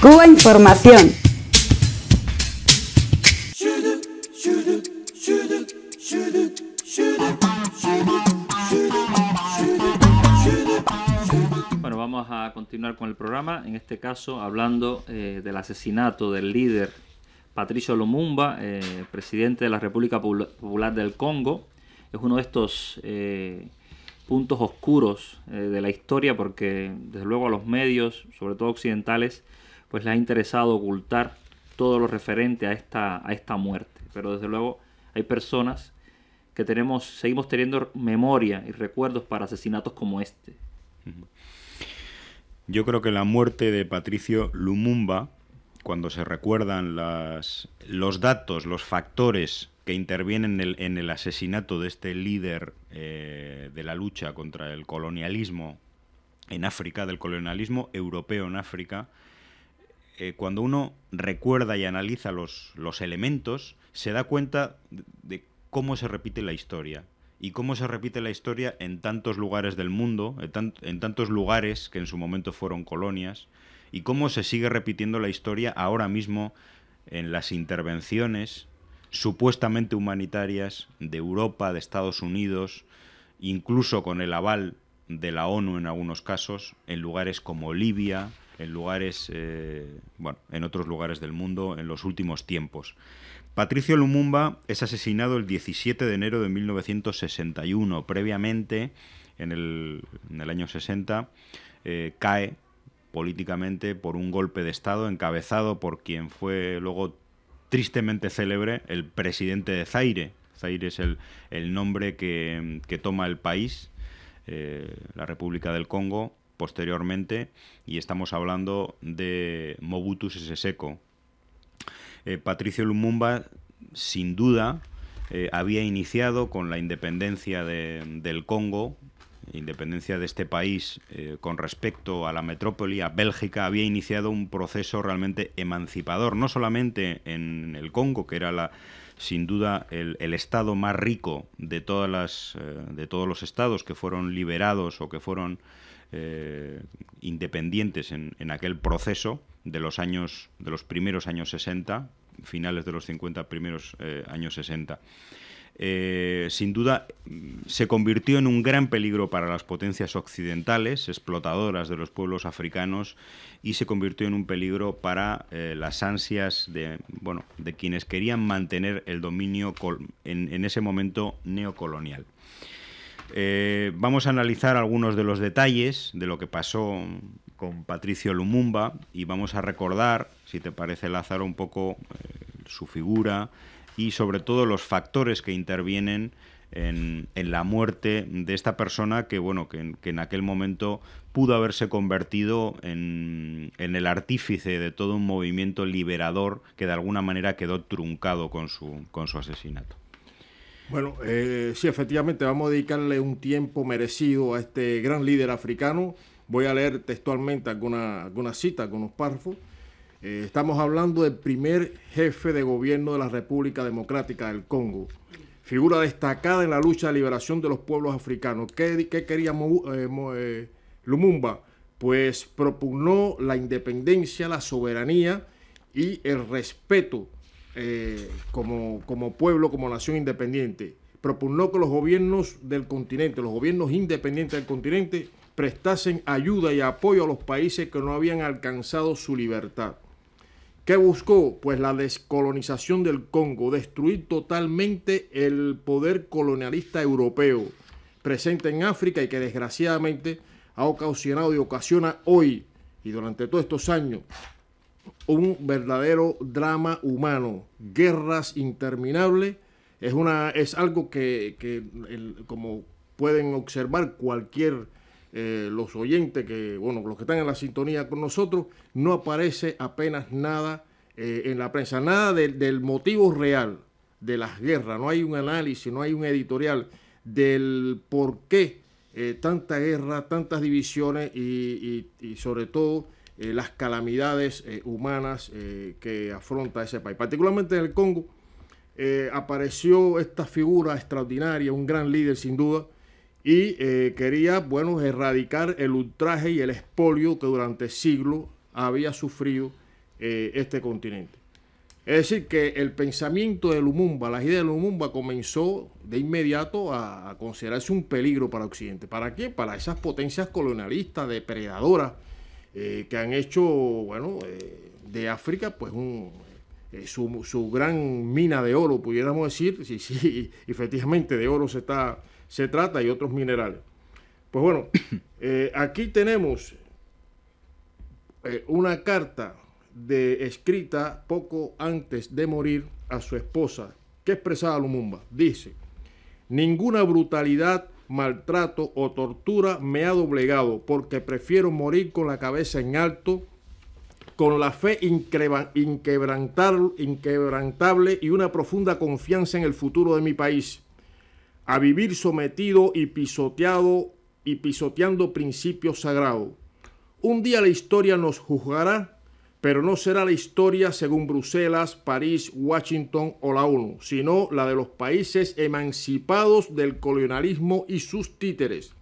Cuba Información. Bueno, vamos a continuar con el programa, en este caso hablando eh, del asesinato del líder Patricio Lumumba, eh, presidente de la República Popular del Congo. Es uno de estos eh, puntos oscuros de la historia porque desde luego a los medios, sobre todo occidentales, pues le ha interesado ocultar todo lo referente a esta, a esta muerte. Pero desde luego hay personas que tenemos, seguimos teniendo memoria y recuerdos para asesinatos como este. Yo creo que la muerte de Patricio Lumumba, cuando se recuerdan los datos, los factores que intervienen en el, en el asesinato de este líder eh, de la lucha contra el colonialismo en África, del colonialismo europeo en África, eh, cuando uno recuerda y analiza los, elementos, se da cuenta de, cómo se repite la historia y cómo se repite la historia en tantos lugares del mundo, en, tantos lugares que en su momento fueron colonias, y cómo se sigue repitiendo la historia ahora mismo en las intervenciones supuestamente humanitarias de Europa, de Estados Unidos, incluso con el aval de la ONU en algunos casos, en lugares como Libia, en lugares, eh, bueno, en otros lugares del mundo en los últimos tiempos. Patricio Lumumba es asesinado el 17 de enero de 1961. Previamente, en el, en el año 60, eh, cae políticamente por un golpe de Estado encabezado por quien fue luego tristemente célebre, el presidente de Zaire. Zaire es el, el nombre que, que, toma el país, eh, la República del Congo, posteriormente y estamos hablando de Mobutus ese eh, Patricio Lumumba, sin duda, eh, había iniciado con la independencia del Congo, independencia de este país eh, con respecto a la metrópoli, a Bélgica, había iniciado un proceso realmente emancipador, no solamente en el Congo, que era la, sin duda el, estado más rico de, todas las, de todos los estados que fueron liberados o que fueron eh, independientes en, aquel proceso de los años, de los primeros años 60, finales de los 50, primeros eh, años 60. Eh, sin duda se convirtió en un gran peligro para las potencias occidentales, explotadoras de los pueblos africanos, y se convirtió en un peligro para las ansias de, bueno, de quienes querían mantener el dominio en ese momento neocolonial. Eh, vamos a analizar algunos de los detalles de lo que pasó con Patricio Lumumba y vamos a recordar, si te parece Lázaro, un poco eh, su figura y sobre todo los factores que intervienen en, la muerte de esta persona que, bueno, que, en aquel momento pudo haberse convertido en, en, el artífice de todo un movimiento liberador que de alguna manera quedó truncado con su, con su asesinato. Bueno, eh, sí, efectivamente vamos a dedicarle un tiempo merecido a este gran líder africano. Voy a leer textualmente alguna, alguna cita, algunos párrafos. Eh, estamos hablando del primer jefe de gobierno de la República Democrática del Congo, figura destacada en la lucha de liberación de los pueblos africanos. ¿Qué, quería eh, Lumumba? Pues propugnó la independencia, la soberanía y el respeto eh, como, como pueblo, como nación independiente, propugnó que los gobiernos del continente, los gobiernos independientes del continente, prestasen ayuda y apoyo a los países que no habían alcanzado su libertad. ¿Qué buscó? Pues la descolonización del Congo, destruir totalmente el poder colonialista europeo presente en África y que desgraciadamente ha ocasionado y ocasiona hoy y durante todos estos años un verdadero drama humano, guerras interminables. Es, una, es algo que, como pueden observar cualquier, eh, los oyentes, que, bueno, los que están en la sintonía con nosotros, no aparece apenas nada eh, en la prensa, nada del motivo real de las guerras, no hay un análisis, no hay un editorial del por qué eh, tanta guerra, tantas divisiones y sobre todo eh, las calamidades eh, humanas eh, que afronta ese país. Particularmente en el Congo apareció esta figura extraordinaria, un gran líder sin duda, y quería, bueno, erradicar el ultraje y el expolio que durante siglos había sufrido este continente. Es decir, que el pensamiento de Lumumba, la idea de Lumumba comenzó de inmediato a considerarse un peligro para Occidente. ¿Para qué? Para esas potencias colonialistas, depredadoras, eh, que han hecho, bueno, eh, de África, pues un, eh, su, gran mina de oro, pudiéramos decir, sí, sí, efectivamente de oro se, está, se trata y otros minerales. Pues bueno, aquí tenemos una carta de, escrita poco antes de morir a su esposa, que expresaba Lumumba. Dice, ninguna brutalidad maltrato o tortura me ha doblegado, porque prefiero morir con la cabeza en alto, con la fe inquebrantable y una profunda confianza en el futuro de mi país, a vivir sometido y pisoteado y pisoteando principios sagrados. Un día la historia nos juzgará pero no será la historia según Bruselas, París, Washington o la ONU, sino la de los países emancipados del colonialismo y sus títeres.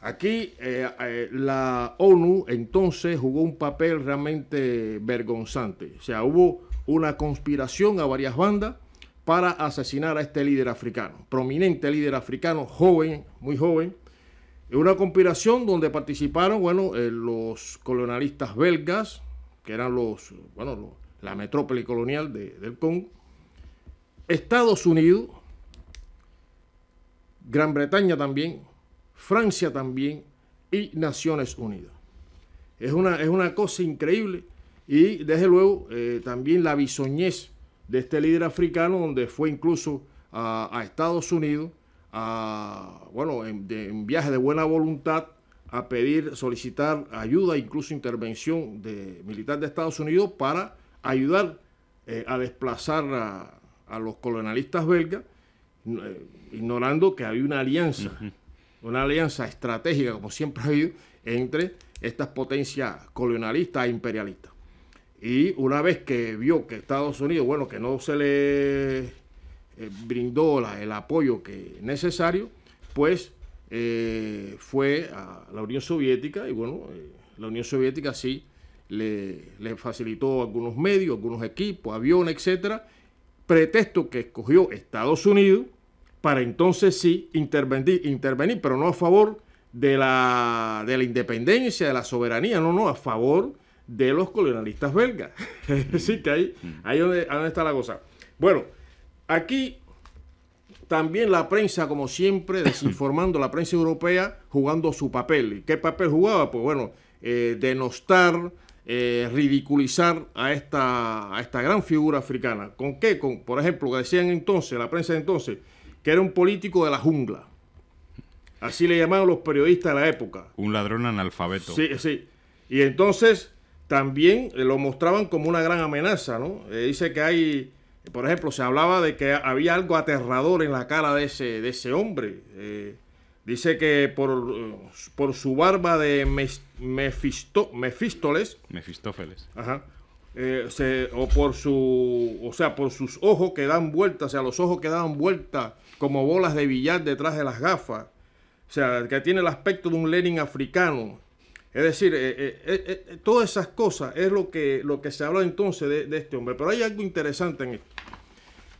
Aquí eh, eh, la ONU entonces jugó un papel realmente vergonzante. O sea, hubo una conspiración a varias bandas para asesinar a este líder africano, prominente líder africano, joven, muy joven, una conspiración donde participaron, bueno, eh, los colonialistas belgas, que eran los, bueno, la metrópoli colonial del Congo, Estados Unidos, Gran Bretaña también, Francia también y Naciones Unidas. Es una, es una cosa increíble y desde luego eh, también la bisoñez de este líder africano donde fue incluso a, Estados Unidos, bueno, en, en viaje de buena voluntad a pedir, solicitar ayuda, incluso intervención de militar de Estados Unidos para ayudar eh, a desplazar a, los colonialistas belgas, eh, ignorando que había una alianza, una alianza estratégica, como siempre ha habido, entre estas potencias colonialistas e imperialistas. Y una vez que vio que Estados Unidos, bueno, que no se le eh, brindó el apoyo que necesario, pues eh, fue a la Unión Soviética y bueno, eh, la Unión Soviética sí le, facilitó algunos medios, algunos equipos, aviones, etcétera, pretexto que escogió Estados Unidos para entonces sí intervenir, intervenir pero no a favor de la, de la independencia, de la soberanía, no, no, a favor de los colonialistas belgas. Así que ahí, ahí está la cosa. Bueno, aquí también la prensa, como siempre, desinformando, la prensa europea jugando su papel. ¿Y qué papel jugaba? Pues bueno, eh, denostar, eh, ridiculizar a esta, a esta gran figura africana. ¿Con qué? Con, por ejemplo, que decían entonces, la prensa de entonces, que era un político de la jungla. Así le llamaban los periodistas de la época. Un ladrón analfabeto. Sí, sí. Y entonces también eh, lo mostraban como una gran amenaza, ¿no? dice que hay por ejemplo, se hablaba de que había algo aterrador en la cara de ese, de ese hombre. Eh, dice que por, por, su barba de eh, o por su. O sea, por sus ojos que dan vueltas. O sea, los ojos que dan vueltas como bolas de billar detrás de las gafas. O sea, que tiene el aspecto de un Lenin africano. Es decir, eh, eh, eh, todas esas cosas es lo que, lo que se habla entonces de, este hombre. Pero hay algo interesante en esto.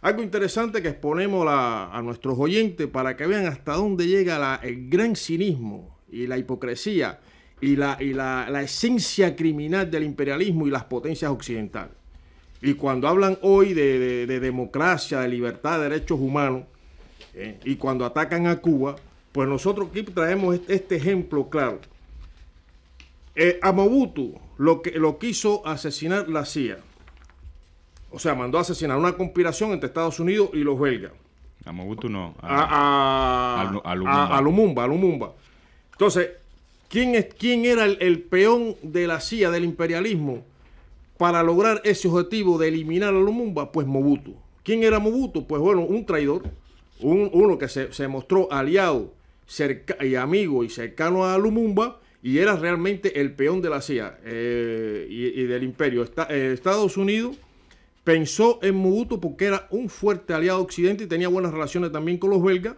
Algo interesante que exponemos a nuestros oyentes para que vean hasta dónde llega el gran cinismo y la hipocresía y, la, esencia criminal del imperialismo y las potencias occidentales. Y cuando hablan hoy de, de democracia, de libertad, de derechos humanos, y cuando atacan a Cuba, pues nosotros aquí traemos este, este ejemplo claro eh, a Mobutu lo, que, lo quiso asesinar la CIA. O sea, mandó a asesinar una conspiración entre Estados Unidos y los belgas. A Mobutu no. A, a, a, Lumumba. Entonces, ¿quién, quién era el, peón de la CIA, del imperialismo, para lograr ese objetivo de eliminar a Lumumba? Pues Mobutu. ¿Quién era Mobutu? Pues bueno, un traidor, uno que se, mostró aliado y amigo y cercano a Lumumba y era realmente el peón de la CIA eh, y, del imperio. Eh, Estados Unidos pensó en Mobutu porque era un fuerte aliado occidente y tenía buenas relaciones también con los belgas.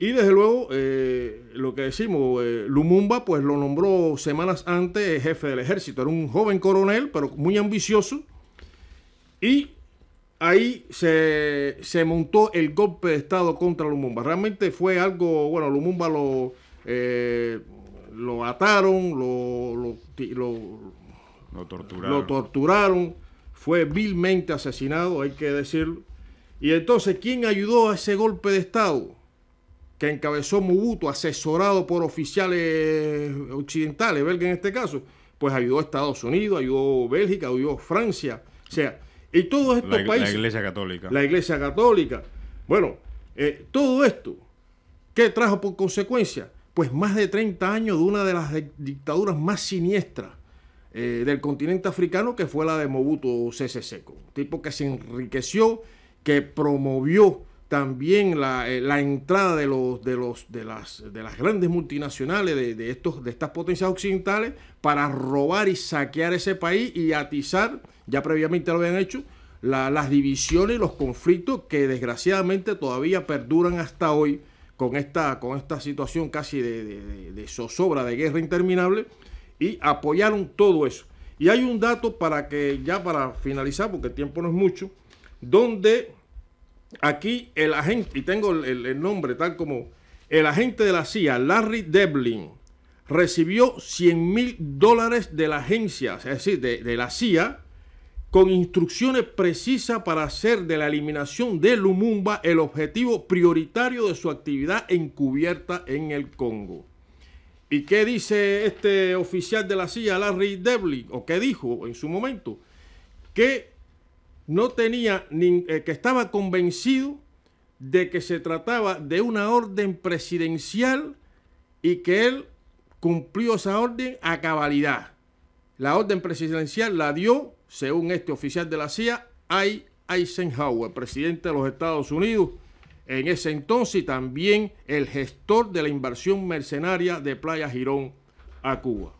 Y desde luego, eh, lo que decimos, Lumumba pues lo nombró semanas antes jefe del ejército. Era un joven coronel, pero muy ambicioso. Y ahí se, se montó el golpe de Estado contra Lumumba. Realmente fue algo, bueno, Lumumba lo lo ataron, lo, lo, torturaron. fue vilmente asesinado, hay que decirlo. Y entonces, ¿quién ayudó a ese golpe de Estado? que encabezó Mobutu, asesorado por oficiales occidentales, belga en este caso, pues ayudó Estados Unidos, ayudó Bélgica, ayudó Francia, o sea, y todos estos países. La Iglesia Católica. La Iglesia Católica. Bueno, eh, todo esto, ¿qué trajo por consecuencia? pues más de 30 años de una de las dictaduras más siniestras eh, del continente africano, que fue la de Mobutu Sese Seko. Tipo que se enriqueció, que promovió también eh, la, entrada de, los, de, los, de, las, de las grandes multinacionales, de, estos, de estas potencias occidentales, para robar y saquear ese país y atizar, ya previamente lo habían hecho, las divisiones y los conflictos que desgraciadamente todavía perduran hasta hoy con esta, con esta situación casi de, zozobra, de guerra interminable, y apoyaron todo eso. Y hay un dato para que, ya para finalizar, porque el tiempo no es mucho, donde aquí el agente, y tengo el, nombre tal como el agente de la CIA, Larry Devlin, recibió 100 mil dólares de la agencia, es decir, de, de la CIA, con instrucciones precisas para hacer de la eliminación de Lumumba el objetivo prioritario de su actividad encubierta en el Congo. ¿Y qué dice este oficial de la CIA, Larry Devlin, o qué dijo en su momento? Que no tenía, eh, que estaba convencido de que se trataba de una orden presidencial y que él cumplió esa orden a cabalidad. La orden presidencial la dio según este oficial de la CIA, hay Eisenhower, presidente de los Estados Unidos, en ese entonces y también el gestor de la inversión mercenaria de Playa Girón a Cuba.